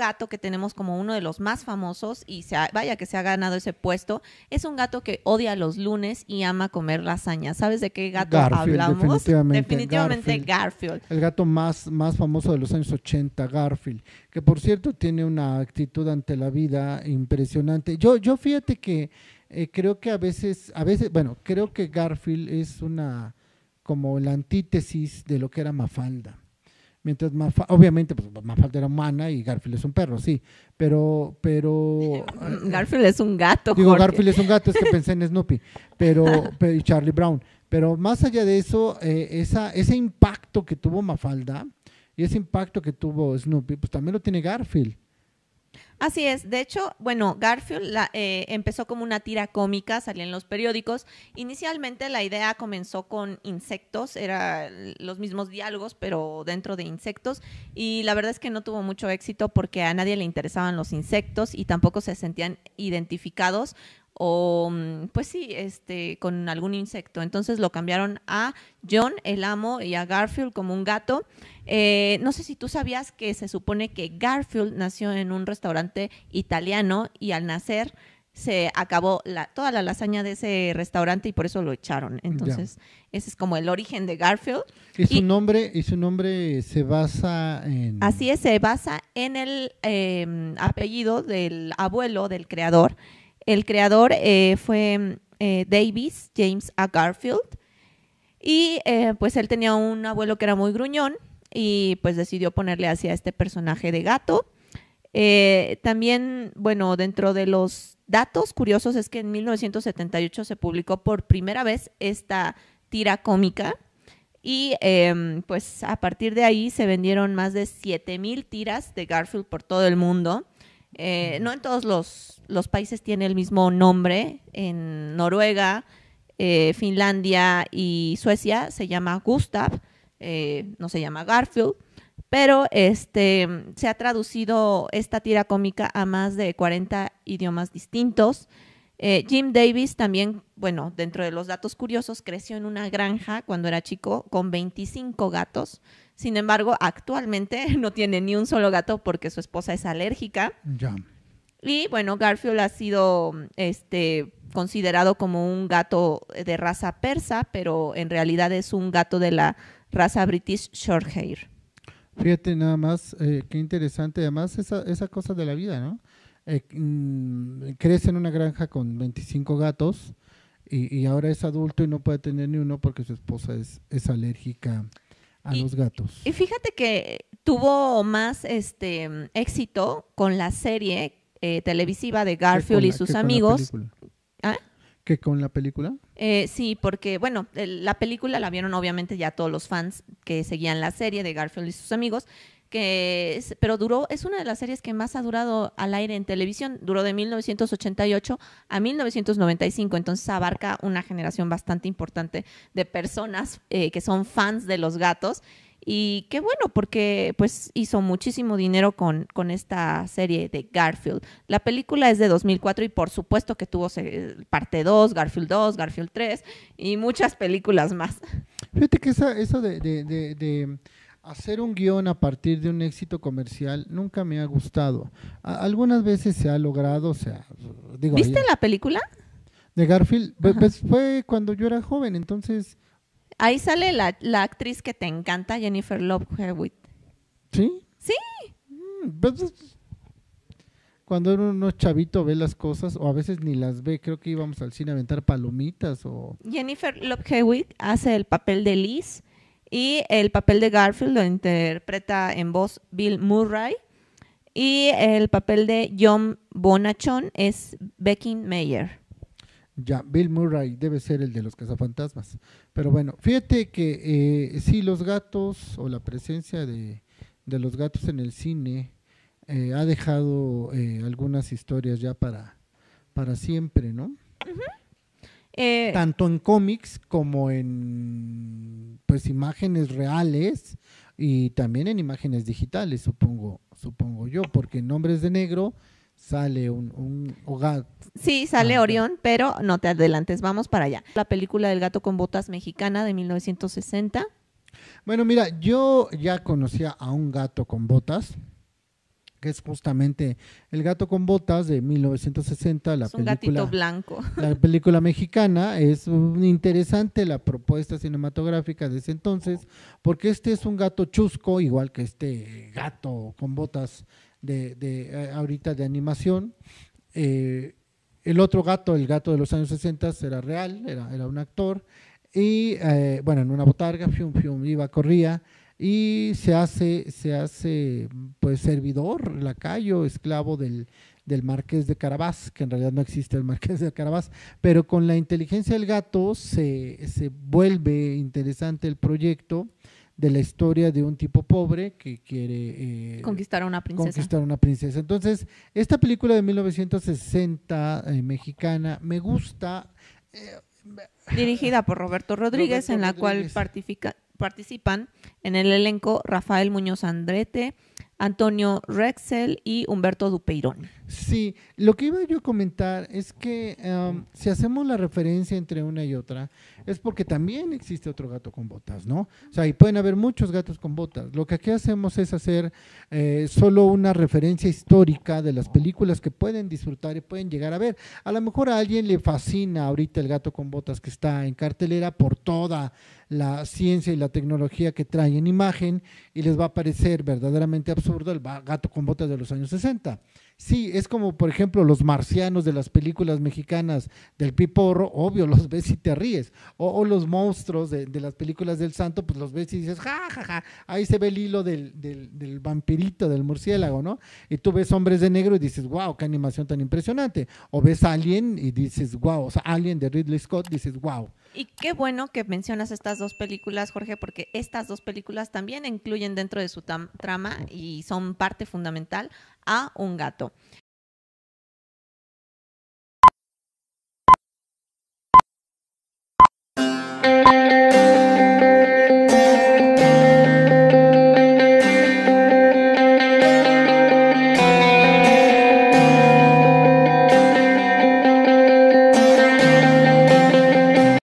gato que tenemos como uno de los más famosos y vaya que se ha ganado ese puesto, es un gato que odia los lunes y ama comer lasaña. ¿Sabes de qué gato hablamos? Definitivamente, Garfield, El gato más, más famoso de los años 80, Garfield, que por cierto tiene una actitud ante la vida impresionante. Yo, yo fíjate que eh, creo que a veces, a veces, bueno, creo que Garfield es una como la antítesis de lo que era Mafalda. Mientras más obviamente, pues Mafalda era humana y Garfield es un perro, sí, pero, pero... Garfield es un gato. Digo, Garfield es un gato, es que pensé en Snoopy, pero, pero y Charlie Brown. Pero más allá de eso, eh, esa, ese impacto que tuvo Mafalda y ese impacto que tuvo Snoopy, pues también lo tiene Garfield. Así es. De hecho, bueno, Garfield la, eh, empezó como una tira cómica, salía en los periódicos. Inicialmente la idea comenzó con insectos, eran los mismos diálogos, pero dentro de insectos. Y la verdad es que no tuvo mucho éxito porque a nadie le interesaban los insectos y tampoco se sentían identificados o mm, pues sí, este, con algún insecto. Entonces lo cambiaron a John, el amo, y a Garfield como un gato. Eh, no sé si tú sabías que se supone que Garfield nació en un restaurante italiano y al nacer se acabó toda la lasaña de ese restaurante y por eso lo echaron. Entonces, ese es como el origen de Garfield. Y su, nombre, y su nombre se basa en... Así es, se basa en el em, apellido del abuelo, del creador. El creador eh, fue mm, eh, Davis, James A. Garfield. Y eh, pues él tenía un abuelo que era muy gruñón y pues decidió ponerle hacia este personaje de gato. también, bueno, dentro de los datos curiosos es que en 1978 se publicó por primera vez esta tira cómica y em, pues a partir de ahí se vendieron más de 7.000 tiras de Garfield por todo el mundo. Eh, no en todos los, países tiene el mismo nombre. En Noruega, eh, Finlandia y Suecia se llama Gustav, eh, no se llama Garfield. Pero este, se ha traducido esta tira cómica a más de 40 idiomas distintos. Jim Davis también, bueno, dentro de los datos curiosos, creció en una granja cuando era chico con 25 gatos. Sin embargo, actualmente no tiene ni un solo gato porque su esposa es alérgica. Ya. Y bueno, Garfield ha sido este, considerado como un gato de raza persa, pero en realidad es un gato de la raza British Shorthair. Fíjate nada más, eh, qué interesante, además esas cosas de la vida, ¿no? Eh, mm, crece en una granja con 25 gatos y, ahora es adulto y no puede tener ni uno porque su esposa es, es alérgica a los gatos. Y fíjate que tuvo más este éxito con la serie eh, televisiva de Garfield y sus amigos. ¿Ah? con la película? Eh, sí, porque, bueno, la película la vieron obviamente ya todos los fans que seguían la serie de Garfield y sus amigos, que pero duró, es una de las series que más ha durado al aire en televisión, duró de 1988 a 1995, entonces abarca una generación bastante importante de personas eh, que son fans de los gatos y qué bueno, porque pues hizo muchísimo dinero con, esta serie de Garfield. La película es de 2004 y por supuesto que tuvo parte 2, Garfield 2, Garfield 3 y muchas películas más. Fíjate que esa, eso de, de, de, hacer un guión a partir de un éxito comercial nunca me ha gustado. algunas veces se ha logrado, o sea, ¿Viste la película? De Garfield, pues, pues fue cuando yo era joven, entonces... Ahí sale la, actriz que te encanta, Jennifer Love Hewitt. ¿Sí? Sí. Mm, pues, pues, cuando uno chavito ve las cosas, o a veces ni las ve, creo que íbamos al cine a aventar palomitas o... Jennifer Love Hewitt hace el papel de Liz y el papel de Garfield lo interpreta en voz Bill Murray. Y el papel de John Bonachon es Becky Mayer ya Bill Murray debe ser el de los cazafantasmas. Pero bueno, fíjate que eh, sí, los gatos o la presencia de, los gatos en el cine eh, ha dejado eh, algunas historias ya para, para siempre, ¿no? Eh, tanto en cómics como en pues imágenes reales y también en imágenes digitales, supongo, supongo yo, porque en Nombres de Negro sale un, un Sí, sale Orión, pero no te adelantes, vamos para allá. La película del gato con botas mexicana de 1960. Bueno, mira, yo ya conocía a un gato con botas que es justamente El gato con botas de 1960, la un película gatito blanco. La película mexicana es interesante la propuesta cinematográfica de ese entonces, porque este es un gato chusco, igual que este gato con botas de, eh, ahorita de animación. Eh, el otro gato, el gato de los años 60, era real, era, un actor. Y eh, bueno, en una botarga, fium, fium, iba, corría y se hace, se hace pues servidor, lacayo, esclavo del, del marqués de Carabás, que en realidad no existe el marqués de Carabás, pero con la inteligencia del gato se, se vuelve interesante el proyecto de la historia de un tipo pobre que quiere eh, conquistar a una princesa. Conquistar una princesa. Entonces, esta película de 1960 eh, mexicana me gusta. Eh, Dirigida por Roberto Rodríguez, en la cual participa participan en el elenco Rafael Muñoz Andrete, Antonio Rexel y Humberto Dupeirón. Sí, lo que iba yo a comentar es que si hacemos la referencia entre una y otra, es porque también existe otro gato con botas, ¿no? O sea, y pueden haber muchos gatos con botas. Lo que aquí hacemos es hacer eh, solo una referencia histórica de las películas que pueden disfrutar y pueden llegar a ver. A lo mejor a alguien le fascina ahorita el gato con botas que está en cartelera por toda la ciencia y la tecnología que trae en imagen y les va a parecer verdaderamente absurdo el gato con botas de los años 60 Sí, es como, por ejemplo, los marcianos de las películas mexicanas del Piporro, obvio, los ves y te ríes. O, los monstruos de, las películas del santo, pues los ves y dices, ja, ja, ja, ahí se ve el hilo del, del, del vampirito, del murciélago, ¿no? Y tú ves hombres de negro y dices, wow, qué animación tan impresionante. O ves Alien y dices, wow, o sea, Alien de Ridley Scott, dices, wow. Y qué bueno que mencionas estas dos películas, Jorge, porque estas dos películas también incluyen dentro de su trama y son parte fundamental a un gato.